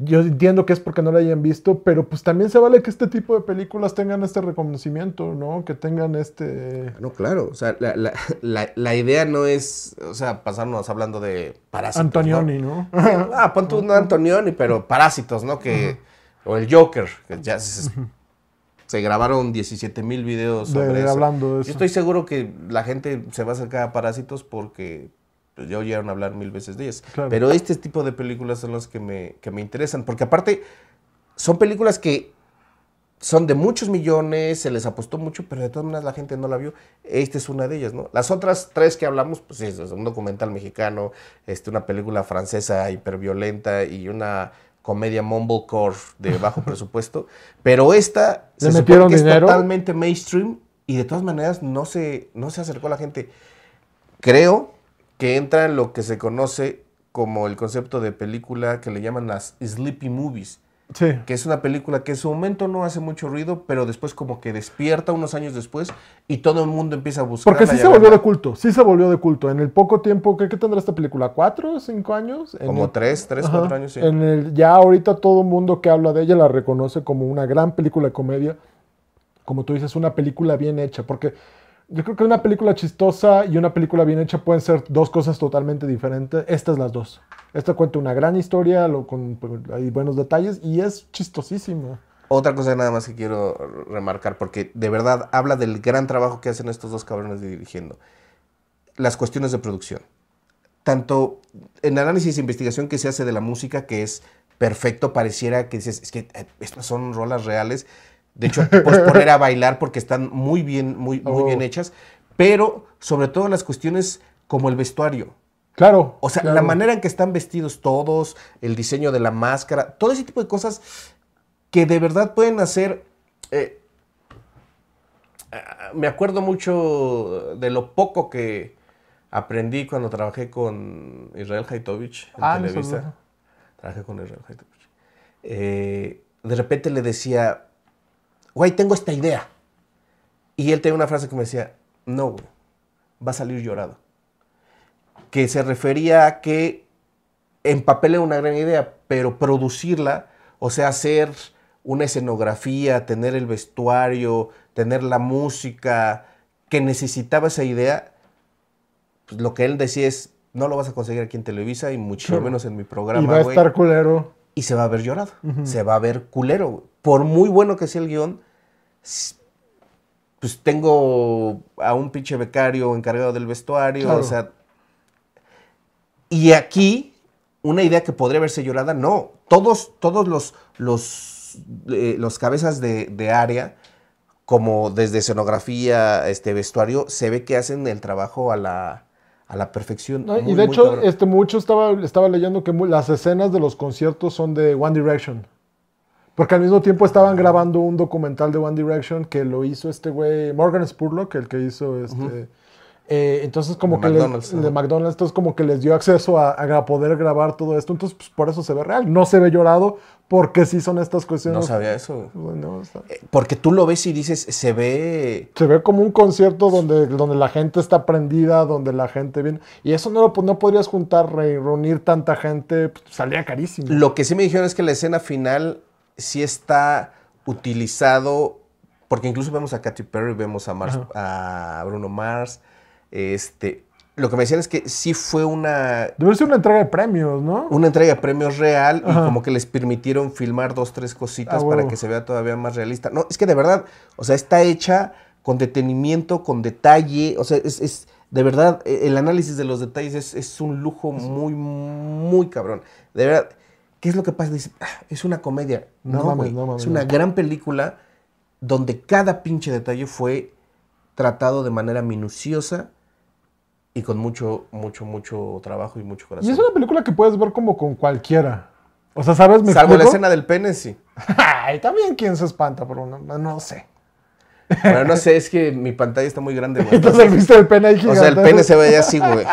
yo entiendo que es porque no la hayan visto, pero pues también se vale que este tipo de películas tengan este reconocimiento, ¿no? Que tengan este... No, claro, o sea, la, idea no es, o sea, pasarnos hablando de parásitos. Antonioni, ¿no? ah, pon tú no Antonioni, pero parásitos, ¿no? Que, O el Joker, que ya se, grabaron 17 mil videos sobre eso. Hablando de eso. Yo estoy seguro que la gente se va a acercar a parásitos porque pues, ya oyeron hablar mil veces de ellas. Pero este tipo de películas son las que me, interesan, porque aparte son películas que son de muchos millones, se les apostó mucho, pero de todas maneras la gente no la vio. Esta es una de ellas, ¿no? Las otras tres que hablamos, pues es un documental mexicano, este, una película francesa hiperviolenta y una comedia mumblecore de bajo presupuesto. Pero esta se supone que es totalmente mainstream y de todas maneras no se, no se acercó a la gente. Creo que entra en lo que se conoce como el concepto de película que le llaman las sleepy movies. Sí. Que es una película que en su momento no hace mucho ruido, pero después como que despierta unos años después y todo el mundo empieza a buscar. Porque sí se volvió de culto, sí se volvió de culto. En el poco tiempo, ¿qué, qué tendrá esta película? ¿Cuatro, cinco años? como tres, tres, cuatro años, sí. En el, ya ahorita todo el mundo que habla de ella la reconoce como una gran película de comedia. Como tú dices, una película bien hecha. Porque yo creo que una película chistosa y una película bien hecha pueden ser dos cosas totalmente diferentes. Estas las dos. Esta cuenta una gran historia, lo, con pues, hay buenos detalles y es chistosísima. Otra cosa nada más que quiero remarcar, porque de verdad habla del gran trabajo que hacen estos dos cabrones dirigiendo. Las cuestiones de producción. Tanto en análisis e investigación que se hace de la música, que es perfecto, pareciera que dices, es que eh, estas son rolas reales de hecho, poner a bailar porque están muy bien, muy, muy bien oh. hechas. Pero sobre todo las cuestiones como el vestuario. Claro. O sea, la manera en que están vestidos todos, el diseño de la máscara, todo ese tipo de cosas que de verdad pueden hacer. Eh, ah, me acuerdo mucho de lo poco que aprendí cuando trabajé con Israel Haitovich en ah, Televisa. Trabajé con Israel Haitovich. Eh, de repente le decía, güey, tengo esta idea. Y él tenía una frase que me decía, no, va a salir llorado. Que se refería a que en papel era una gran idea, pero producirla, o sea, hacer una escenografía, tener el vestuario, tener la música, que necesitaba esa idea, pues, lo que él decía es, no lo vas a conseguir aquí en Televisa y mucho menos en mi programa. Y va a estar culero y se va a ver llorado, se va a ver culero. Por muy bueno que sea el guión, pues tengo a un pinche becario encargado del vestuario, Y aquí, una idea que podría verse llorada, no. Todos, todos los, los, eh, los cabezas de, de, área, como desde escenografía, este vestuario, se ve que hacen el trabajo a la a la perfección. y de hecho, este, mucho estaba, estaba leyendo que las escenas de los conciertos son de One Direction. Porque al mismo tiempo estaban grabando un documental de One Direction que lo hizo este güey, Morgan Spurlock, el que hizo este, eh, entonces como que les, de como que les dio acceso a, poder grabar todo esto, entonces pues, por eso se ve real, no se ve llorado porque sí son estas cuestiones. No sabía eso. Eh, porque tú lo ves y dices, se ve... Se ve como un concierto donde, donde la gente está prendida, donde la gente viene. Y eso no no podrías juntar, reunir tanta gente, pues, salía carísimo. Lo que sí me dijeron es que la escena final sí está utilizado, porque incluso vemos a Katy Perry, vemos a, Mars, a Bruno Mars, este, lo que me decían es que sí fue una. Debe ser una entrega de premios, ¿no? Una entrega de premios real y como que les permitieron filmar dos, tres cositas ah, para que se vea todavía más realista. No, es que de verdad, o sea, está hecha con detenimiento, con detalle. O sea, es, de verdad, e, el análisis de los detalles es, un lujo muy, muy cabrón. De verdad, ¿qué es lo que pasa? Dice, ah, es una comedia. No, Es una gran película donde cada pinche detalle fue tratado de manera minuciosa y con mucho, mucho, mucho trabajo y mucho corazón. Y es una película que puedes ver como con cualquiera. O sea, ¿sabes? ¿Me Salvo la escena del pene, sí. Ay, también quién se espanta por una. No sé. Bueno, no sé, es que mi pantalla está muy grande, güey. Entonces, viste el pene ahí gigante? O sea, el pene se ya así, güey.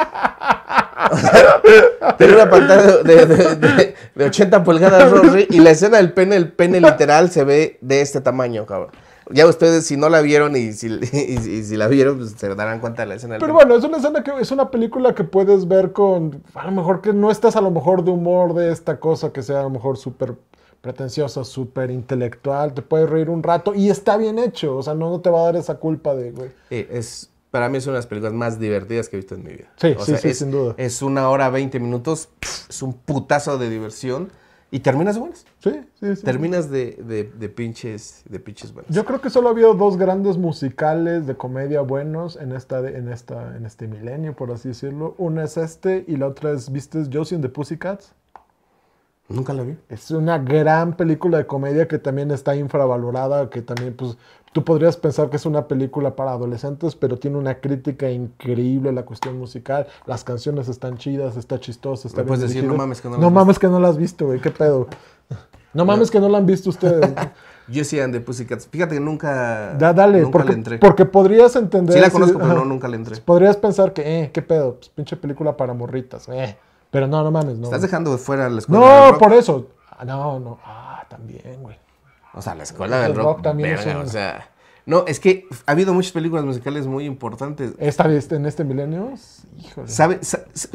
O sea, una pantalla de, de, de 80 pulgadas, Rory, y la escena del pene, el pene literal se ve de este tamaño, cabrón. Ya ustedes, si no la vieron y si, la vieron, pues se darán cuenta de la escena. Pero bueno, es una escena que es una película que puedes ver con. A lo mejor que no estás a lo mejor de humor de esta cosa que sea a lo mejor súper pretenciosa, súper intelectual. Te puedes reír un rato y está bien hecho. O sea, no, te va a dar esa culpa de, güey. Sí, eh, es. Para mí es una de las películas más divertidas que he visto en mi vida. Sí, sí, sí, sin duda. Es una hora, 20 minutos, es un putazo de diversión y terminas de buenas. Sí, sí, sí. Terminas de, de, pinches, de pinches buenas. Yo creo que solo ha habido dos grandes musicales de comedia buenos en, esta, en, esta, en este milenio, por así decirlo. Una es este y la otra es, ¿viste? Josie and the Pussycats. Nunca la vi. Es una gran película de comedia que también está infravalorada, que también, pues, Tú podrías pensar que es una película para adolescentes, pero tiene una crítica increíble la cuestión musical. Las canciones están chidas, está chistosa, está puedes decir, no mames que no, no la has visto, güey, qué pedo. No mames que no la han visto ustedes. Yo sí and pues Pussycats. Fíjate que nunca, da, dale, porque, entré. Porque podrías entender. Sí la conozco, pero no, nunca le entré. Podrías pensar que, eh, qué pedo, pues, pinche película para morritas, eh. Pero no, no mames, no. Estás dejando de fuera la escuela. No, por eso. Ah, no, no. Ah, también, güey. O sea, la escuela del rock, también o sea, no, es que ha habido muchas películas musicales muy importantes. Esta en este milenio, híjole. ¿Sabe,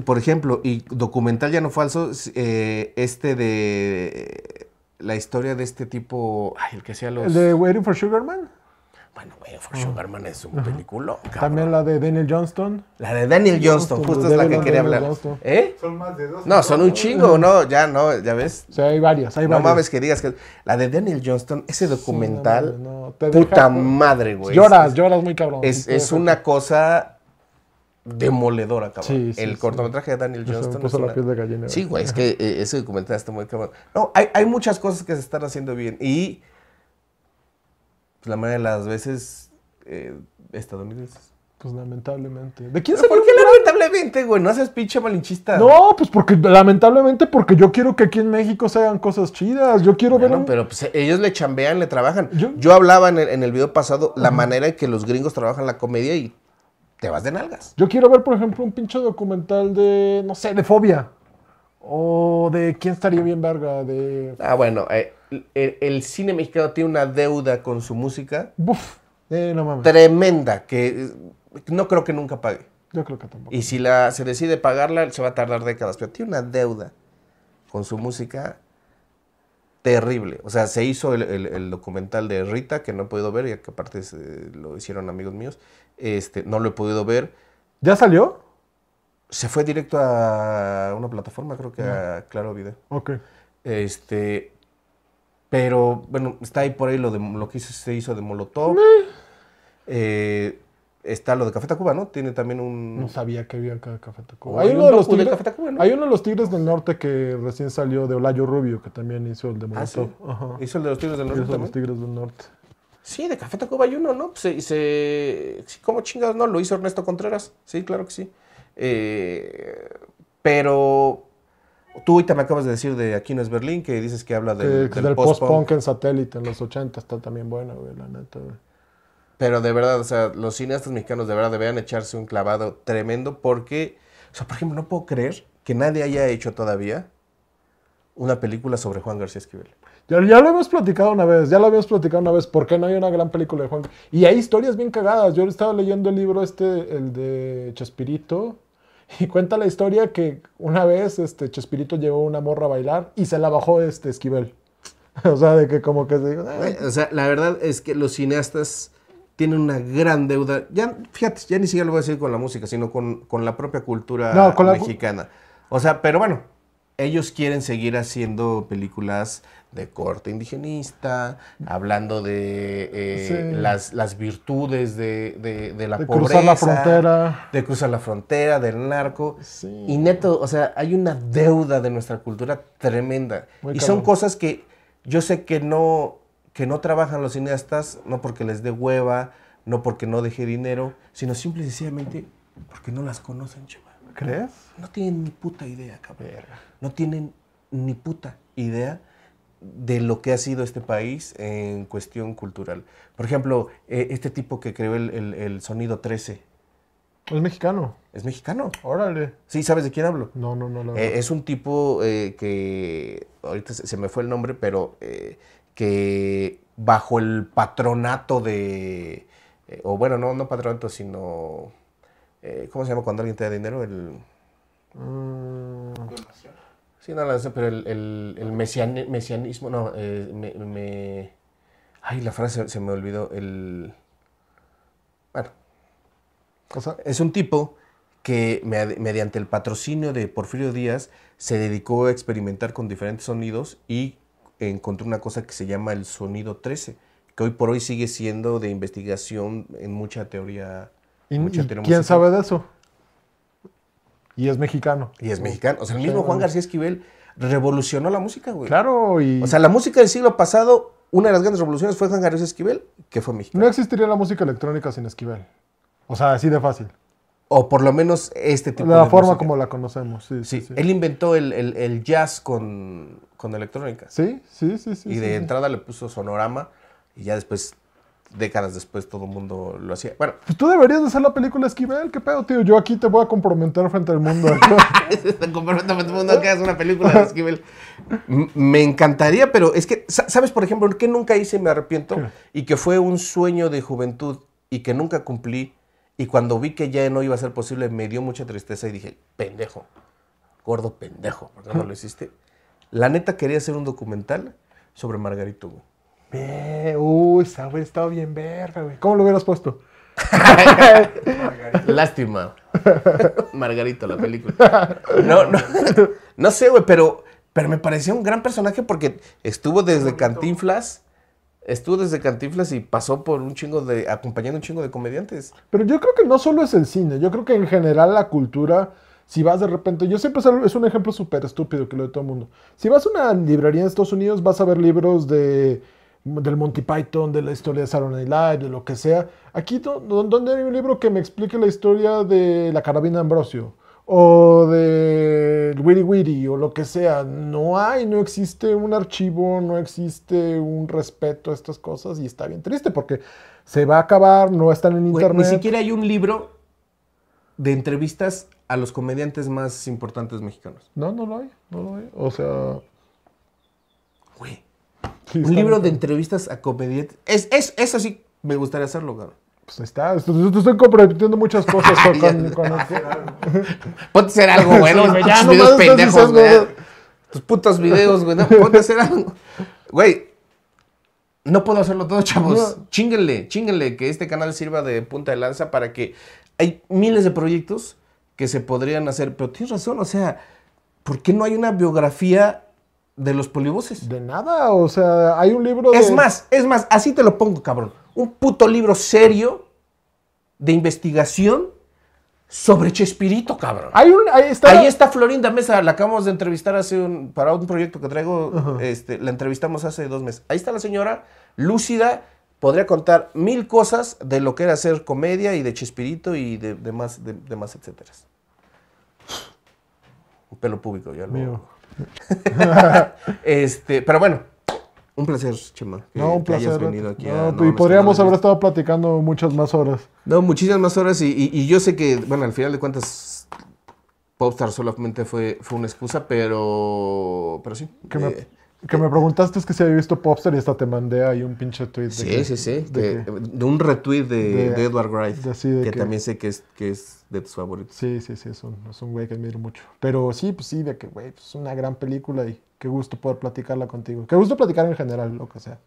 por ejemplo, y documental ya no falso, eh, este de eh, la historia de este tipo, ay, el que hacía los... ¿El de Waiting for Sugarman? Bueno, güey, For Sugarman ah. es un película. También la de Daniel Johnston. La de Daniel Johnston, justo es la que quería hablar. ¿Eh? Son más de dos. No, son un chingo, ¿no? Ya, ¿no? ¿Ya ves? Sí, hay varias, hay varias. No mames que digas que... La de Daniel Johnston, ese documental, puta madre, güey. Lloras, lloras muy cabrón. Es, una cosa demoledora, cabrón. Sí, el cortometraje de Daniel Johnston. la piel de gallina. Sí, güey, es que eh, ese documental está muy cabrón. No, hay, hay, muchas cosas que se están haciendo bien. Y pues, la mayoría de las veces eh, estadounidenses. Pues lamentablemente. ¿De quién se ¿Por qué lamentablemente, güey? No haces pinche malinchista. No, pues porque lamentablemente porque yo quiero que aquí en México se hagan cosas chidas. Yo quiero ver. No, pero pues e, ellos le chambean, le trabajan. Yo, hablaba en el, en video pasado la manera en que los gringos trabajan la comedia y te vas de nalgas. Yo quiero ver, por ejemplo, un pinche documental de, no sé, de fobia. O de quién estaría bien verga, de... Ah, bueno, eh, el, cine mexicano tiene una deuda con su música. Buf, eh, no mames. Tremenda, que eh, no creo que nunca pague. Yo creo que tampoco. Y si la, se decide pagarla, se va a tardar décadas, pero tiene una deuda con su música terrible. O sea, se hizo el, documental de Rita, que no he podido ver, ya que aparte lo hicieron amigos míos. Este, no lo he podido ver. ¿Ya salió? Se fue directo a una plataforma, creo que a Claro Video. Ok. Este, pero bueno, está ahí por ahí lo, de, lo que se hizo de Molotov. Eh, está lo de Café Tacuba, ¿no? Tiene también un... No sabía que había Café Hay, uno, de los tigres, Café hay uno de los Tigres del Norte que recién salió de Olayo Rubio, que también hizo el de ah, Molotov. Hizo el de los Tigres del Norte. Sí, de Café Tacuba hay uno, ¿no? Se, se, ¿Cómo chingados no? Lo hizo Ernesto Contreras. Sí, claro que sí. Eh, pero tú ahorita me acabas de decir de Aquí no es Berlín, que dices que habla del, post-punk en satélite en los 80, está también bueno neta, Pero de verdad, o sea, los cineastas mexicanos de verdad deberían echarse un clavado tremendo porque, o sea, por ejemplo, no puedo creer que nadie haya hecho todavía una película sobre Juan García Esquivel. Ya, lo hemos platicado una vez, ya lo habíamos platicado una vez, ¿por qué no hay una gran película de Juan? Y hay historias bien cagadas. Yo estaba leyendo el libro este, el de Chespirito, y cuenta la historia que una vez este, Chespirito llevó una morra a bailar y se la bajó este Esquivel. o sea, de que como que se... dijo O sea, la verdad es que los cineastas tienen una gran deuda. Ya, fíjate, ya ni siquiera lo voy a decir con la música, sino con, la propia cultura mexicana. O sea, pero bueno, ellos quieren seguir haciendo películas de corte indigenista, hablando de eh, las, virtudes de, la pobreza. De cruzar la frontera. De cruzar la frontera, del narco. Y neto, o sea, hay una deuda de nuestra cultura tremenda. y son cosas que yo sé que no, que no trabajan los cineastas, no porque les dé hueva, no porque no deje dinero, sino simple y sencillamente porque no las conocen, chaval. ¿Crees? No tienen ni puta idea, cabrón no tienen ni puta idea de lo que ha sido este país en cuestión cultural. Por ejemplo, eh, este tipo que creó el, sonido 13. Es mexicano. Es mexicano. Órale. Sí, ¿sabes de quién hablo? No, no, no. Eh, es un tipo eh, que, ahorita se me fue el nombre, pero que bajo el patronato de, o bueno, no, no patronato, sino, ¿cómo se llama cuando alguien te da dinero? El... Mm. Sí, no, pero el, el, mesianismo, no, eh, me, Ay, la frase se me olvidó. El... Bueno. Es un tipo que mediante el patrocinio de Porfirio Díaz se dedicó a experimentar con diferentes sonidos y encontró una cosa que se llama el sonido 13, que hoy por hoy sigue siendo de investigación en mucha teoría. ¿Y, mucha quién sabe de eso? Y es mexicano. Y es mexicano. O sea, el mismo Juan García Esquivel revolucionó la música, güey. Claro, y... O sea, la música del siglo pasado, una de las grandes revoluciones fue Juan García Esquivel, que fue mexicano. No existiría la música electrónica sin Esquivel. O sea, así de fácil. O por lo menos este tipo música. de La forma como la conocemos, sí. Sí, él inventó el, jazz con, con, electrónica. Sí, sí, sí, sí. Y de entrada le puso sonorama y ya después décadas después todo el mundo lo hacía. Bueno. Pues tú deberías hacer la película Esquivel, qué pedo, tío. Yo aquí te voy a comprometer frente al mundo. te comprometo frente al mundo que hagas una película de Esquivel. me encantaría, pero es que, ¿sabes, por ejemplo, que nunca hice y Me Arrepiento? Y que fue un sueño de juventud y que nunca cumplí. Y cuando vi que ya no iba a ser posible, me dio mucha tristeza y dije, pendejo, gordo pendejo, ¿por qué no lo hiciste? La neta quería hacer un documental sobre Margarito uy, estaba bien verga, güey. ¿Cómo lo hubieras puesto? Lástima. Margarito, la película. No, no, no sé, güey, pero, pero me pareció un gran personaje porque estuvo desde Cantinflas. Estuvo desde Cantinflas y pasó por un chingo de. acompañando un chingo de comediantes. Pero yo creo que no solo es el cine, yo creo que en general la cultura. Si vas de repente, yo siempre es un ejemplo súper estúpido que lo de todo el mundo. Si vas a una librería en Estados Unidos, vas a ver libros de del Monty Python, de la historia de Saturday Night Live, de lo que sea. Aquí, ¿dónde hay un libro que me explique la historia de la carabina Ambrosio? O de Witty Witty, o lo que sea. No hay, no existe un archivo, no existe un respeto a estas cosas y está bien triste porque se va a acabar, no están en internet. Ni siquiera hay un libro de entrevistas a los comediantes más importantes mexicanos. No, no lo hay, no lo hay. O sea... Güey, un libro de entrevistas a comediantes. Es, es, eso sí me gustaría hacerlo, cabrón. Pues está, te estoy comprometiendo muchas cosas con, con, con Ponte a hacer algo, güey. Bueno, videos pendejos, güey. Tus putos videos, güey. No, ponte a hacer algo. Güey, no puedo hacerlo todo, chavos. No. Chinguenle, que este canal sirva de punta de lanza para que hay miles de proyectos que se podrían hacer. Pero tienes razón, o sea, ¿por qué no hay una biografía de los polibuses. De nada, o sea, hay un libro. Es más, es más, así te lo pongo, cabrón. Un puto libro serio de investigación sobre Chespirito, cabrón. ahí, está... ahí está Florinda Mesa, la acabamos de entrevistar hace un, para un proyecto que traigo, este, la entrevistamos hace dos meses. Ahí está la señora, lúcida, podría contar mil cosas de lo que era hacer comedia y de Chespirito y de, de más, de, más etcétera. Pelo público, ya lo... Mío. este, pero bueno, un placer, Chema. Que, no, un hayas venido aquí y podríamos haber estado platicando muchas más horas. No, muchísimas más horas. Y, yo sé que, bueno, al final de cuentas, Popstar solamente fue, fue una excusa, pero, pero sí. Eh, que me preguntaste es que si había visto Popster y hasta te mandé ahí un pinche tweet. De sí, sí, sí, de, un retweet de, Edward Wright. que, también sé que es, que es de tus favoritos. Sí, sí, sí, es un, güey que admiro mucho. Pero sí, pues sí, de que, güey, pues, es una gran película y qué gusto poder platicarla contigo. Qué gusto platicar en general, lo que sea.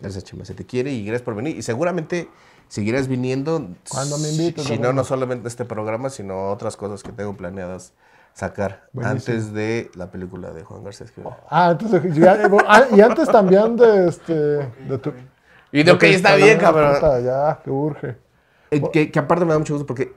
Gracias, Chema. Se te quiere y gracias por venir. Y seguramente seguirás viniendo. Cuando me invites. Si no, no solamente este programa, sino otras cosas que tengo planeadas sacar antes de la película de Juan García Ah, entonces, eh, ah, y, antes también de este. De y de, ok, está bien, cabrón. Ya, que urge. Eh, que, aparte me da mucho gusto porque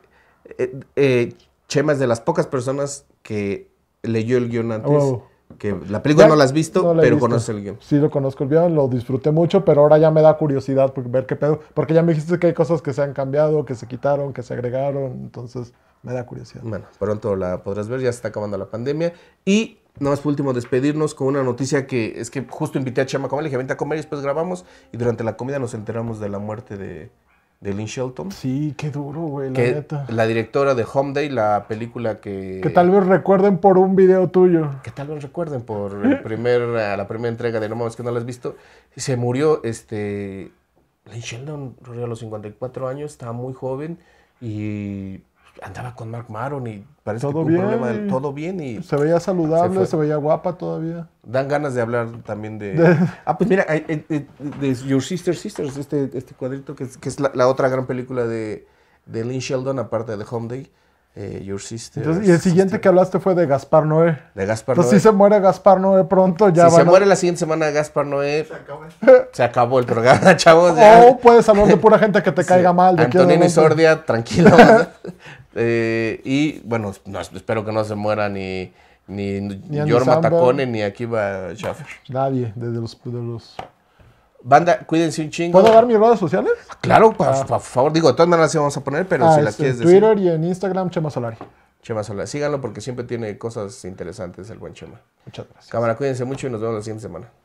eh, Chema es de las pocas personas que leyó el guión antes. Oh. Que la película no la has visto, pero conoce el guión. Sí, lo conozco el guión, lo disfruté mucho, pero ahora ya me da curiosidad por ver qué pedo. Porque ya me dijiste que hay cosas que se han cambiado, que se quitaron, que se agregaron. Entonces, me da curiosidad. Bueno, pronto la podrás ver, ya se está acabando la pandemia. Y no más por último, despedirnos con una noticia que es que justo invité a Chama a comer, le dije, vente a comer y después grabamos. Y durante la comida nos enteramos de la muerte de, de Lynn Shelton. Sí, qué duro, güey, la La directora de Home Day, la película que... Que tal vez recuerden por un video tuyo. Que tal vez recuerden por el la primera entrega de No Mames que no la has visto. Se murió, este... Lynn Sheldon a los 54 años, estaba muy joven y andaba con Mark Maron y parece todo que bien, un problema del todo bien y se veía saludable, se, veía guapa todavía. Dan ganas de hablar también de, Ah, pues mira, eh, eh, de, Your Sister Sisters, este, este cuadrito que es, la, otra gran película de, de Lynn Sheldon aparte de Home Day. Eh, Your Sister. y el siguiente que hablaste fue de Gaspar Noé. De Gaspar Entonces, Noé. si se muere Gaspar Noé pronto, ya Si se muere la siguiente semana Gaspar Noé. Se acabó. Se acabó el programa, chavos. O puedes hablar de pura gente que te caiga mal. Antonio Sordia, tranquilo. Eh, y bueno, espero que no se muera ni, ni, ni Yorma Tacone ni Akiva Schaffer. Nadie, desde los, de los Banda, cuídense un chingo. ¿Puedo dar mis redes sociales? Ah, claro, ah. por favor. Digo, de todas maneras sí vamos a poner, pero ah, si las este, quieres decir. En Twitter y en Instagram, Chema Solari. Chema Solari. Síganlo porque siempre tiene cosas interesantes el buen Chema. Muchas gracias. Cámara, cuídense mucho y nos vemos la siguiente semana.